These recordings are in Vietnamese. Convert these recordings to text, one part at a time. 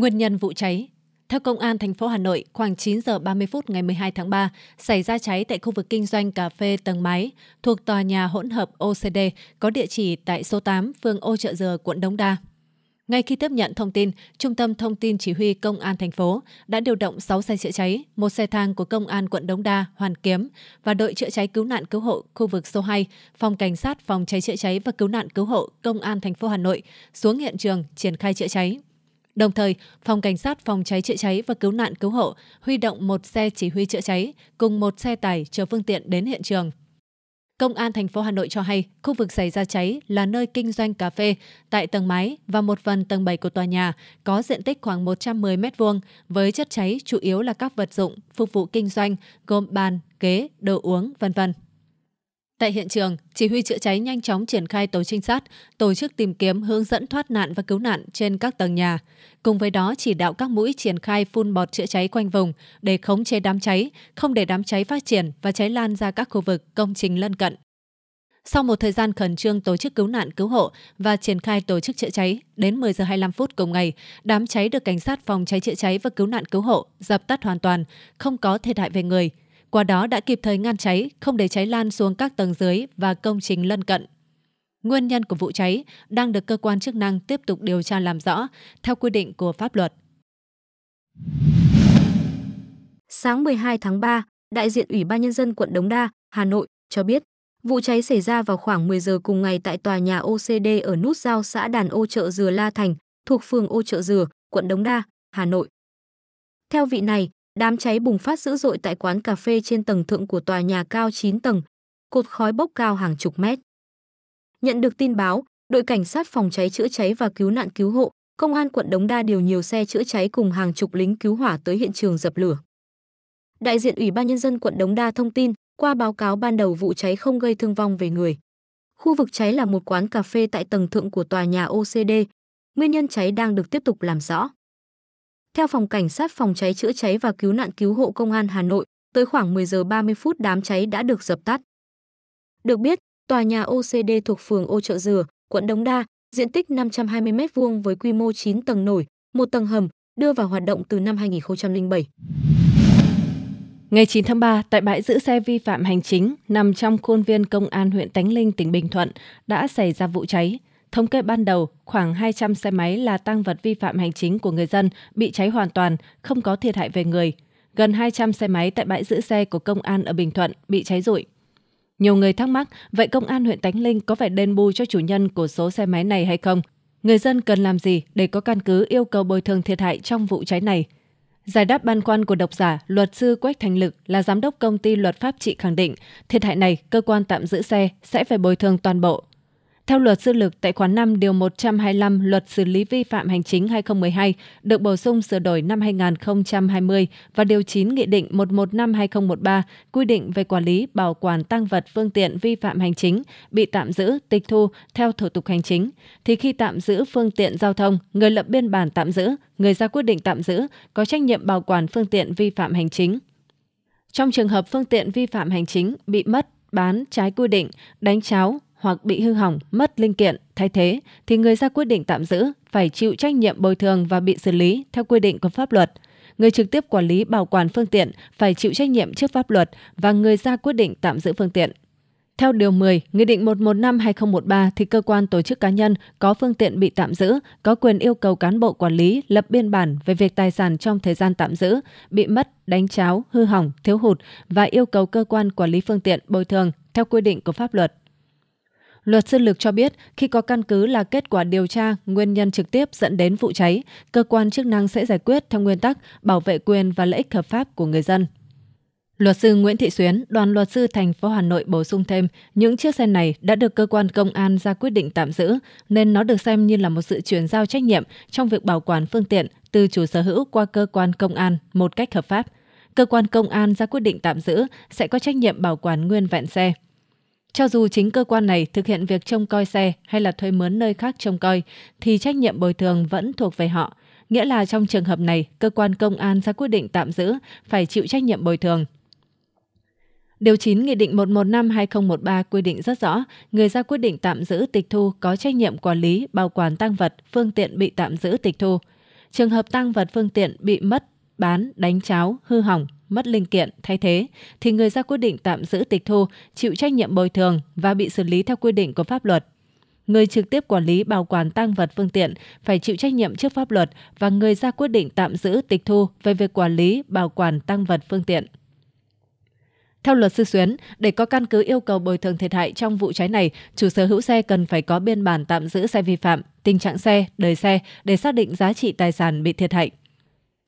Nguyên nhân vụ cháy theo Công an thành phố Hà Nội, khoảng 9 giờ 30 phút ngày 12 tháng 3, xảy ra cháy tại khu vực kinh doanh cà phê tầng mái thuộc tòa nhà hỗn hợp OCD có địa chỉ tại số 8, phường Ô Trợ Dừa, quận Đống Đa. Ngay khi tiếp nhận thông tin, Trung tâm Thông tin Chỉ huy Công an thành phố đã điều động 6 xe chữa cháy, một xe thang của Công an quận Đống Đa, Hoàn Kiếm và đội chữa cháy cứu nạn cứu hộ khu vực số 2, Phòng Cảnh sát Phòng cháy chữa cháy và Cứu nạn cứu hộ Công an thành phố Hà Nội xuống hiện trường triển khai chữa cháy. Đồng thời, Phòng Cảnh sát Phòng cháy chữa cháy và Cứu nạn Cứu hộ huy động một xe chỉ huy chữa cháy cùng một xe tải chở phương tiện đến hiện trường. Công an thành phố Hà Nội cho hay, khu vực xảy ra cháy là nơi kinh doanh cà phê tại tầng mái và một phần tầng 7 của tòa nhà có diện tích khoảng 110 m2 với chất cháy chủ yếu là các vật dụng phục vụ kinh doanh gồm bàn, ghế, đồ uống, vân vân. Tại hiện trường, chỉ huy chữa cháy nhanh chóng triển khai tổ trinh sát, tổ chức tìm kiếm hướng dẫn thoát nạn và cứu nạn trên các tầng nhà. Cùng với đó chỉ đạo các mũi triển khai phun bọt chữa cháy quanh vùng để khống chế đám cháy, không để đám cháy phát triển và cháy lan ra các khu vực công trình lân cận. Sau một thời gian khẩn trương tổ chức cứu nạn cứu hộ và triển khai tổ chức chữa cháy, đến 10 giờ 25 phút cùng ngày, đám cháy được cảnh sát phòng cháy chữa cháy và cứu nạn cứu hộ dập tắt hoàn toàn, không có thiệt hại về người, qua đó đã kịp thời ngăn cháy, không để cháy lan xuống các tầng dưới và công trình lân cận. Nguyên nhân của vụ cháy đang được cơ quan chức năng tiếp tục điều tra làm rõ theo quy định của pháp luật. Sáng 12 tháng 3, đại diện Ủy ban nhân dân quận Đống Đa, Hà Nội cho biết, vụ cháy xảy ra vào khoảng 10 giờ cùng ngày tại tòa nhà OCD ở nút giao xã Đàn Ô Chợ Dừa La Thành, thuộc phường Ô Chợ Dừa, quận Đống Đa, Hà Nội. Theo vị này, Đám cháy bùng phát dữ dội tại quán cà phê trên tầng thượng của tòa nhà cao 9 tầng, cột khói bốc cao hàng chục mét. Nhận được tin báo, đội cảnh sát phòng cháy chữa cháy và cứu nạn cứu hộ, công an quận Đống Đa điều nhiều xe chữa cháy cùng hàng chục lính cứu hỏa tới hiện trường dập lửa. Đại diện Ủy ban nhân dân quận Đống Đa thông tin, qua báo cáo ban đầu vụ cháy không gây thương vong về người. Khu vực cháy là một quán cà phê tại tầng thượng của tòa nhà OCD. Nguyên nhân cháy đang được tiếp tục làm rõ. Theo phòng cảnh sát phòng cháy chữa cháy và cứu nạn cứu hộ công an Hà Nội, tới khoảng 10 giờ 30 phút đám cháy đã được dập tắt. Được biết, tòa nhà OCD thuộc phường Ô Chợ Dừa, quận Đống Đa, diện tích 520 m2 với quy mô 9 tầng nổi, một tầng hầm, đưa vào hoạt động từ năm 2007. Ngày 9 tháng 3, tại bãi giữ xe vi phạm hành chính nằm trong khuôn viên công an huyện Tánh Linh, tỉnh Bình Thuận đã xảy ra vụ cháy. Thống kê ban đầu, khoảng 200 xe máy là tăng vật vi phạm hành chính của người dân bị cháy hoàn toàn, không có thiệt hại về người. Gần 200 xe máy tại bãi giữ xe của công an ở Bình Thuận bị cháy rụi. Nhiều người thắc mắc, vậy công an huyện Tánh Linh có phải đền bù cho chủ nhân của số xe máy này hay không? Người dân cần làm gì để có căn cứ yêu cầu bồi thường thiệt hại trong vụ cháy này? Giải đáp băn khoăn của độc giả, luật sư Quách Thành Lực là giám đốc công ty luật pháp trị khẳng định, thiệt hại này cơ quan tạm giữ xe sẽ phải bồi thường toàn bộ theo luật sư lực tại khoản 5 điều 125 Luật xử lý vi phạm hành chính 2012 được bổ sung sửa đổi năm 2020 và điều 9 Nghị định 115/2013 quy định về quản lý bảo quản tăng vật phương tiện vi phạm hành chính bị tạm giữ, tịch thu theo thủ tục hành chính thì khi tạm giữ phương tiện giao thông, người lập biên bản tạm giữ, người ra quyết định tạm giữ có trách nhiệm bảo quản phương tiện vi phạm hành chính. Trong trường hợp phương tiện vi phạm hành chính bị mất, bán trái quy định, đánh cháo, hoặc bị hư hỏng, mất linh kiện, thay thế thì người ra quyết định tạm giữ phải chịu trách nhiệm bồi thường và bị xử lý theo quy định của pháp luật. Người trực tiếp quản lý bảo quản phương tiện phải chịu trách nhiệm trước pháp luật và người ra quyết định tạm giữ phương tiện. Theo Điều 10, Nghị định 115-2013 thì cơ quan tổ chức cá nhân có phương tiện bị tạm giữ có quyền yêu cầu cán bộ quản lý lập biên bản về việc tài sản trong thời gian tạm giữ, bị mất, đánh cháo, hư hỏng, thiếu hụt và yêu cầu cơ quan quản lý phương tiện bồi thường theo quy định của pháp luật. Luật sư Lực cho biết, khi có căn cứ là kết quả điều tra, nguyên nhân trực tiếp dẫn đến vụ cháy, cơ quan chức năng sẽ giải quyết theo nguyên tắc bảo vệ quyền và lợi ích hợp pháp của người dân. Luật sư Nguyễn Thị Xuyến, đoàn luật sư thành phố Hà Nội bổ sung thêm, những chiếc xe này đã được cơ quan công an ra quyết định tạm giữ, nên nó được xem như là một sự chuyển giao trách nhiệm trong việc bảo quản phương tiện từ chủ sở hữu qua cơ quan công an một cách hợp pháp. Cơ quan công an ra quyết định tạm giữ sẽ có trách nhiệm bảo quản nguyên vẹn xe. Cho dù chính cơ quan này thực hiện việc trông coi xe hay là thuê mướn nơi khác trông coi, thì trách nhiệm bồi thường vẫn thuộc về họ. Nghĩa là trong trường hợp này, cơ quan công an ra quyết định tạm giữ phải chịu trách nhiệm bồi thường. Điều 9 Nghị định 115-2013 quy định rất rõ, người ra quyết định tạm giữ tịch thu có trách nhiệm quản lý, bảo quản tăng vật, phương tiện bị tạm giữ tịch thu. Trường hợp tăng vật phương tiện bị mất, bán, đánh cháo, hư hỏng, mất linh kiện thay thế thì người ra quyết định tạm giữ tịch thu chịu trách nhiệm bồi thường và bị xử lý theo quy định của pháp luật. Người trực tiếp quản lý bảo quản tăng vật phương tiện phải chịu trách nhiệm trước pháp luật và người ra quyết định tạm giữ tịch thu về việc quản lý bảo quản tăng vật phương tiện. Theo luật sư Xuyến, để có căn cứ yêu cầu bồi thường thiệt hại trong vụ cháy này, chủ sở hữu xe cần phải có biên bản tạm giữ xe vi phạm, tình trạng xe, đời xe để xác định giá trị tài sản bị thiệt hại.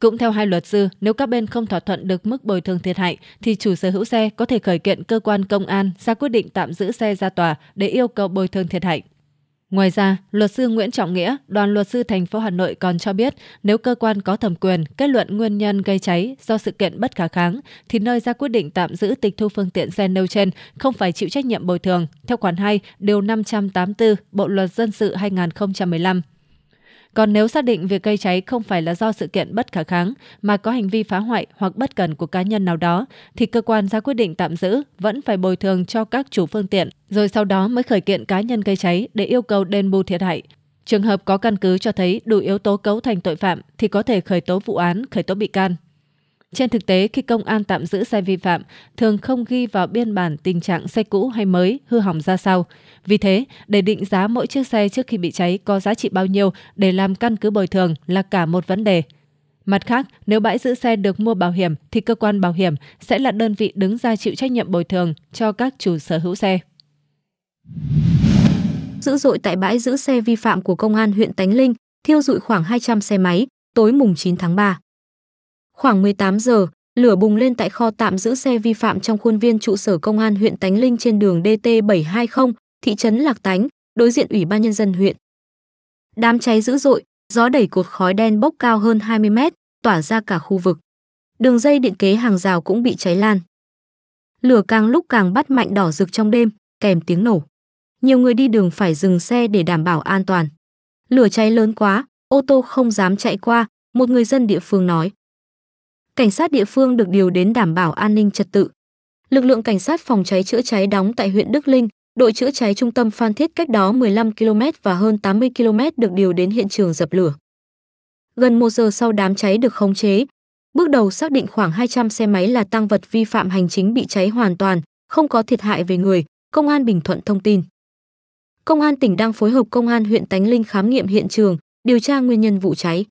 Cũng theo hai luật sư, nếu các bên không thỏa thuận được mức bồi thường thiệt hại thì chủ sở hữu xe có thể khởi kiện cơ quan công an ra quyết định tạm giữ xe ra tòa để yêu cầu bồi thường thiệt hại. Ngoài ra, luật sư Nguyễn Trọng Nghĩa, đoàn luật sư thành phố Hà Nội còn cho biết, nếu cơ quan có thẩm quyền kết luận nguyên nhân gây cháy do sự kiện bất khả kháng, thì nơi ra quyết định tạm giữ tịch thu phương tiện xe nêu trên không phải chịu trách nhiệm bồi thường, theo khoản 2, điều 584 Bộ Luật Dân sự 2015. Còn nếu xác định việc gây cháy không phải là do sự kiện bất khả kháng mà có hành vi phá hoại hoặc bất cần của cá nhân nào đó, thì cơ quan ra quyết định tạm giữ vẫn phải bồi thường cho các chủ phương tiện, rồi sau đó mới khởi kiện cá nhân gây cháy để yêu cầu đền bù thiệt hại. Trường hợp có căn cứ cho thấy đủ yếu tố cấu thành tội phạm thì có thể khởi tố vụ án, khởi tố bị can. Trên thực tế, khi công an tạm giữ xe vi phạm, thường không ghi vào biên bản tình trạng xe cũ hay mới, hư hỏng ra sao. Vì thế, để định giá mỗi chiếc xe trước khi bị cháy có giá trị bao nhiêu để làm căn cứ bồi thường là cả một vấn đề. Mặt khác, nếu bãi giữ xe được mua bảo hiểm thì cơ quan bảo hiểm sẽ là đơn vị đứng ra chịu trách nhiệm bồi thường cho các chủ sở hữu xe. Dữ dội tại bãi giữ xe vi phạm của công an huyện Tánh Linh, thiêu dụi khoảng 200 xe máy tối mùng 9 tháng 3. Khoảng 18 giờ, lửa bùng lên tại kho tạm giữ xe vi phạm trong khuôn viên trụ sở công an huyện Tánh Linh trên đường DT720, thị trấn Lạc Tánh, đối diện Ủy ban Nhân dân huyện. Đám cháy dữ dội, gió đẩy cột khói đen bốc cao hơn 20 mét, tỏa ra cả khu vực. Đường dây điện kế hàng rào cũng bị cháy lan. Lửa càng lúc càng bắt mạnh đỏ rực trong đêm, kèm tiếng nổ. Nhiều người đi đường phải dừng xe để đảm bảo an toàn. Lửa cháy lớn quá, ô tô không dám chạy qua, một người dân địa phương nói cảnh sát địa phương được điều đến đảm bảo an ninh trật tự. Lực lượng cảnh sát phòng cháy chữa cháy đóng tại huyện Đức Linh, đội chữa cháy trung tâm Phan Thiết cách đó 15 km và hơn 80 km được điều đến hiện trường dập lửa. Gần một giờ sau đám cháy được khống chế, bước đầu xác định khoảng 200 xe máy là tăng vật vi phạm hành chính bị cháy hoàn toàn, không có thiệt hại về người, Công an Bình Thuận thông tin. Công an tỉnh đang phối hợp Công an huyện Tánh Linh khám nghiệm hiện trường, điều tra nguyên nhân vụ cháy.